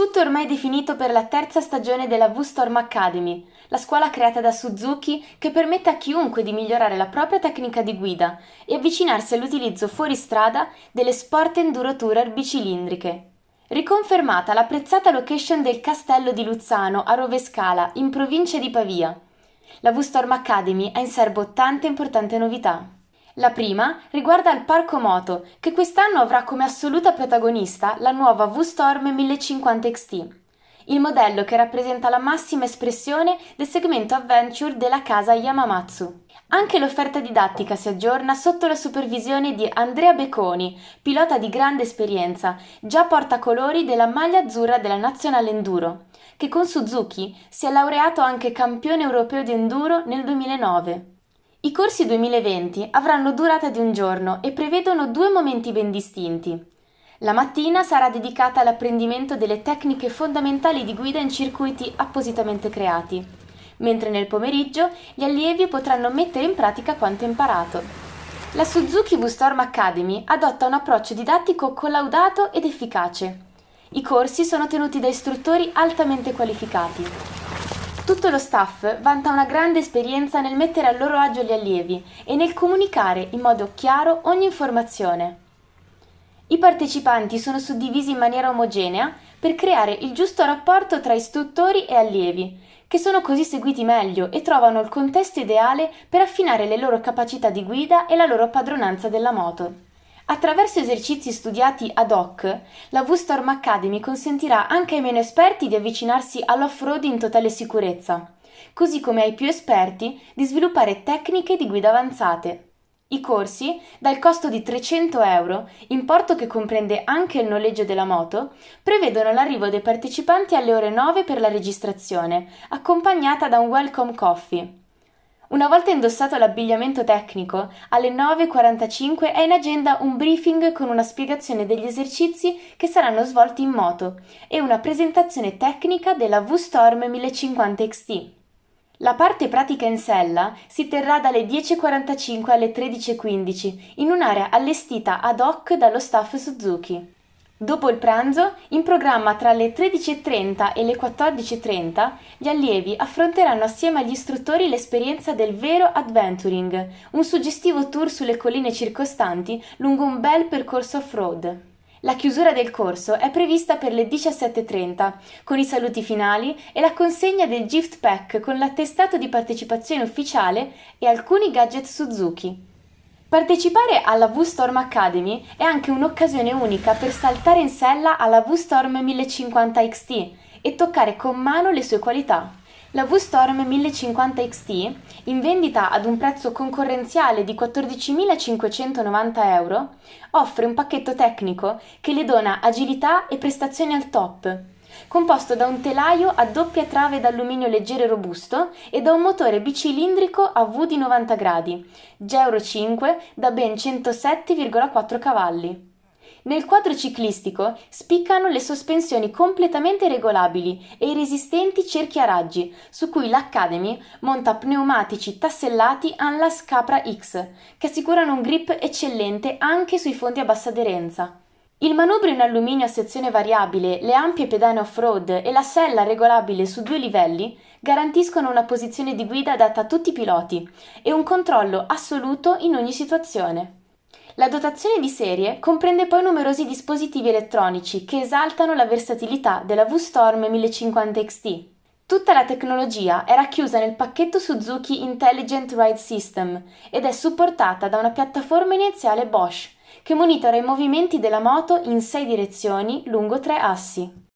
Tutto ormai definito per la terza stagione della V-Storm Academy, la scuola creata da Suzuki che permette a chiunque di migliorare la propria tecnica di guida e avvicinarsi all'utilizzo fuoristrada delle sport enduro tourer bicilindriche. Riconfermata l'apprezzata location del castello di Luzzano a Rovescala, in provincia di Pavia. La V-Storm Academy ha in serbo tante importanti novità. La prima riguarda il parco moto, che quest'anno avrà come assoluta protagonista la nuova V-Storm 1050 XT, il modello che rappresenta la massima espressione del segmento adventure della casa Yamamatsu. Anche l'offerta didattica si aggiorna sotto la supervisione di Andrea Beconi, pilota di grande esperienza, già portacolori della maglia azzurra della Nazionale Enduro, che con Suzuki si è laureato anche campione europeo di enduro nel 2009. I corsi 2020 avranno durata di un giorno e prevedono due momenti ben distinti. La mattina sarà dedicata all'apprendimento delle tecniche fondamentali di guida in circuiti appositamente creati, mentre nel pomeriggio gli allievi potranno mettere in pratica quanto imparato. La Suzuki V-Storm Academy adotta un approccio didattico collaudato ed efficace. I corsi sono tenuti da istruttori altamente qualificati. Tutto lo staff vanta una grande esperienza nel mettere a loro agio gli allievi e nel comunicare in modo chiaro ogni informazione. I partecipanti sono suddivisi in maniera omogenea per creare il giusto rapporto tra istruttori e allievi, che sono così seguiti meglio e trovano il contesto ideale per affinare le loro capacità di guida e la loro padronanza della moto. Attraverso esercizi studiati ad hoc, la Wustorm Academy consentirà anche ai meno esperti di avvicinarsi all'off-road in totale sicurezza, così come ai più esperti di sviluppare tecniche di guida avanzate. I corsi, dal costo di 300 euro, importo che comprende anche il noleggio della moto, prevedono l'arrivo dei partecipanti alle ore 9 per la registrazione, accompagnata da un welcome coffee. Una volta indossato l'abbigliamento tecnico, alle 9.45 è in agenda un briefing con una spiegazione degli esercizi che saranno svolti in moto e una presentazione tecnica della V-Storm 1050 XT. La parte pratica in sella si terrà dalle 10.45 alle 13.15 in un'area allestita ad hoc dallo staff Suzuki. Dopo il pranzo, in programma tra le 13.30 e le 14.30, gli allievi affronteranno assieme agli istruttori l'esperienza del vero adventuring, un suggestivo tour sulle colline circostanti lungo un bel percorso off-road. La chiusura del corso è prevista per le 17.30, con i saluti finali e la consegna del gift pack con l'attestato di partecipazione ufficiale e alcuni gadget Suzuki. Partecipare alla VStorm Academy è anche un'occasione unica per saltare in sella alla VStorm 1050 XT e toccare con mano le sue qualità. La VStorm 1050 XT, in vendita ad un prezzo concorrenziale di 14.590 euro, offre un pacchetto tecnico che le dona agilità e prestazioni al top composto da un telaio a doppia trave d'alluminio leggero e robusto e da un motore bicilindrico a V di 90 gradi, Geuro 5 da ben 107,4 cavalli. Nel quadro ciclistico spiccano le sospensioni completamente regolabili e i resistenti cerchi a raggi, su cui l'Academy monta pneumatici tassellati Anlas Capra X, che assicurano un grip eccellente anche sui fondi a bassa aderenza. Il manubrio in alluminio a sezione variabile, le ampie pedane off-road e la sella regolabile su due livelli garantiscono una posizione di guida adatta a tutti i piloti e un controllo assoluto in ogni situazione. La dotazione di serie comprende poi numerosi dispositivi elettronici che esaltano la versatilità della V-Storm 1050 XT. Tutta la tecnologia è racchiusa nel pacchetto Suzuki Intelligent Ride System ed è supportata da una piattaforma iniziale Bosch che monitora i movimenti della moto in sei direzioni lungo tre assi.